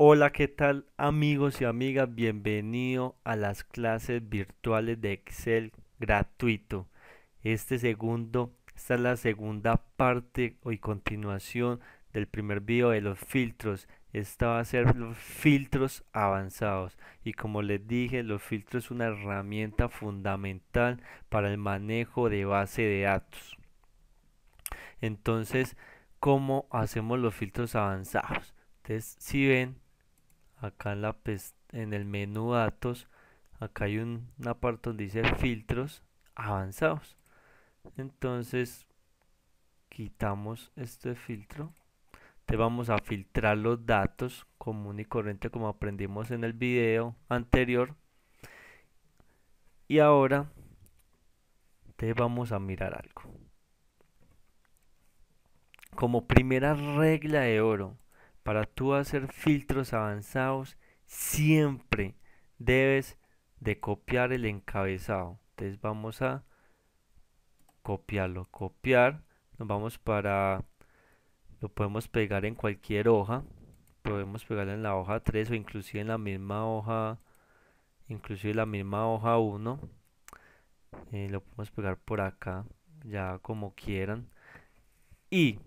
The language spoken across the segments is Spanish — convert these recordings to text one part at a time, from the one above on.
Hola, ¿qué tal amigos y amigas? Bienvenido a las clases virtuales de Excel gratuito. Este segundo, esta es la segunda parte y continuación del primer video de los filtros. Esta va a ser los filtros avanzados. Y como les dije, los filtros es una herramienta fundamental para el manejo de base de datos. Entonces, ¿cómo hacemos los filtros avanzados? Entonces, si ven, acá en, la en el menú datos acá hay un, una parte donde dice filtros avanzados entonces quitamos este filtro te vamos a filtrar los datos común y corriente como aprendimos en el video anterior y ahora te vamos a mirar algo como primera regla de oro para tú hacer filtros avanzados, siempre debes de copiar el encabezado. Entonces vamos a copiarlo, copiar, nos vamos para, lo podemos pegar en cualquier hoja, podemos pegarlo en la hoja 3 o inclusive en la misma hoja, inclusive la misma hoja 1, eh, lo podemos pegar por acá, ya como quieran, y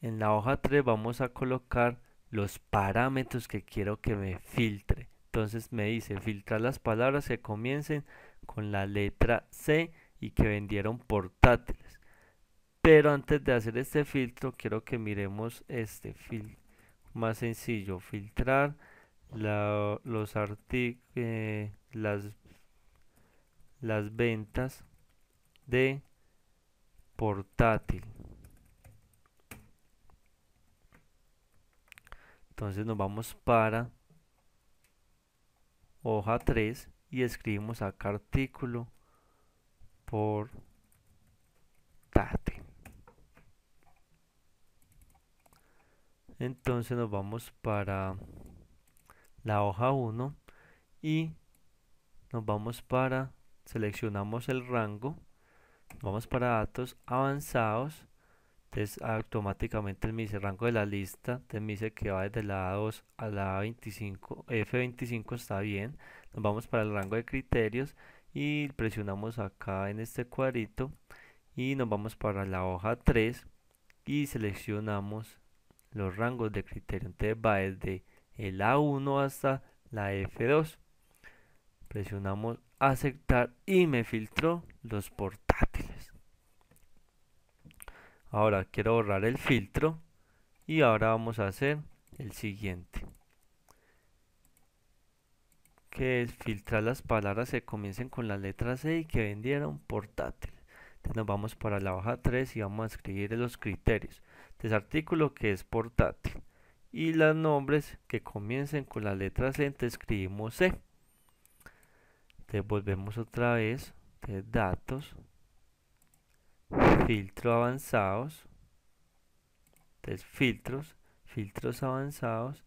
en la hoja 3 vamos a colocar los parámetros que quiero que me filtre. Entonces me dice filtrar las palabras que comiencen con la letra C y que vendieron portátiles. Pero antes de hacer este filtro quiero que miremos este filtro más sencillo, filtrar los artículos, eh, las, las ventas de portátil. Entonces nos vamos para hoja 3 y escribimos acá artículo por portátil. Entonces nos vamos para la hoja 1 y nos vamos para, seleccionamos el rango, vamos para datos avanzados entonces automáticamente el dice rango de la lista, te dice que va desde la A2 a la A25, F25 está bien, nos vamos para el rango de criterios y presionamos acá en este cuadrito y nos vamos para la hoja 3 y seleccionamos los rangos de criterio, entonces va desde el A1 hasta la F2, presionamos aceptar y me filtró los portales. Ahora quiero borrar el filtro y ahora vamos a hacer el siguiente. Que es filtrar las palabras que comiencen con la letra C y que vendieron portátil. Entonces nos vamos para la hoja 3 y vamos a escribir los criterios. este artículo que es portátil. Y los nombres que comiencen con la letra C, entonces escribimos C. Devolvemos volvemos otra vez. de datos filtro avanzados. tres filtros, filtros avanzados.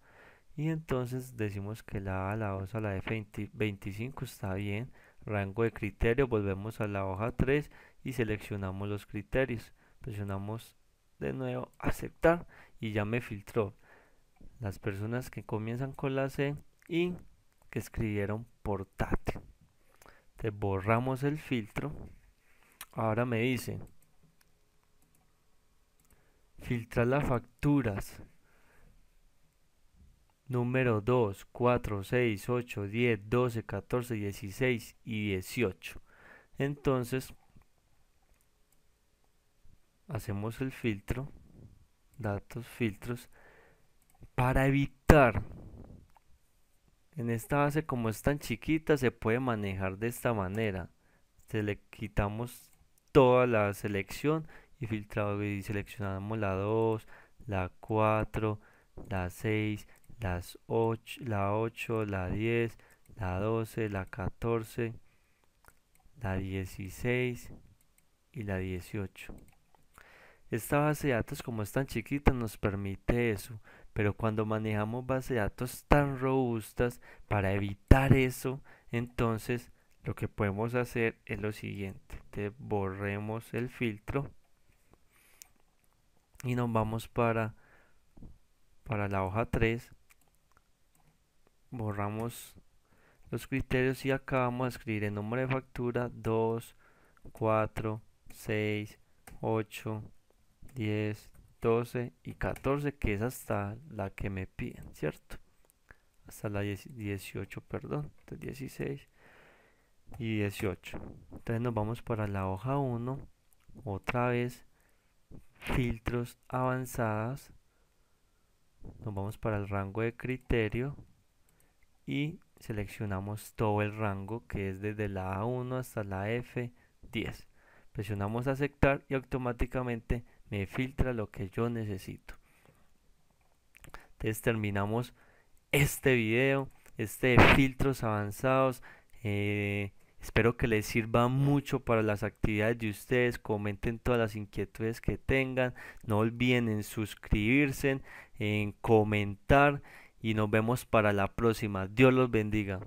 Y entonces decimos que la A, la 2 a la F25 está bien. Rango de criterio, volvemos a la hoja 3 y seleccionamos los criterios. Presionamos de nuevo aceptar y ya me filtró las personas que comienzan con la C y que escribieron portátil. te borramos el filtro. Ahora me dice, filtrar las facturas. Número 2, 4, 6, 8, 10, 12, 14, 16 y 18. Entonces, hacemos el filtro, datos, filtros, para evitar. En esta base, como es tan chiquita, se puede manejar de esta manera. Se le quitamos toda la selección y filtrado y seleccionamos la 2, la 4, la 6, las 8, la 8, la 10, la 12, la 14, la 16 y la 18. Esta base de datos como es tan chiquita nos permite eso, pero cuando manejamos bases de datos tan robustas para evitar eso, entonces lo que podemos hacer es lo siguiente te borremos el filtro y nos vamos para para la hoja 3 borramos los criterios y acá vamos a escribir el número de factura 2 4 6 8 10 12 y 14 que es hasta la que me piden cierto hasta la 18 perdón 16 y 18 entonces nos vamos para la hoja 1 otra vez filtros avanzadas nos vamos para el rango de criterio y seleccionamos todo el rango que es desde la A1 hasta la F10 presionamos aceptar y automáticamente me filtra lo que yo necesito entonces terminamos este video este de filtros avanzados eh, Espero que les sirva mucho para las actividades de ustedes. Comenten todas las inquietudes que tengan. No olviden suscribirse, en comentar y nos vemos para la próxima. Dios los bendiga.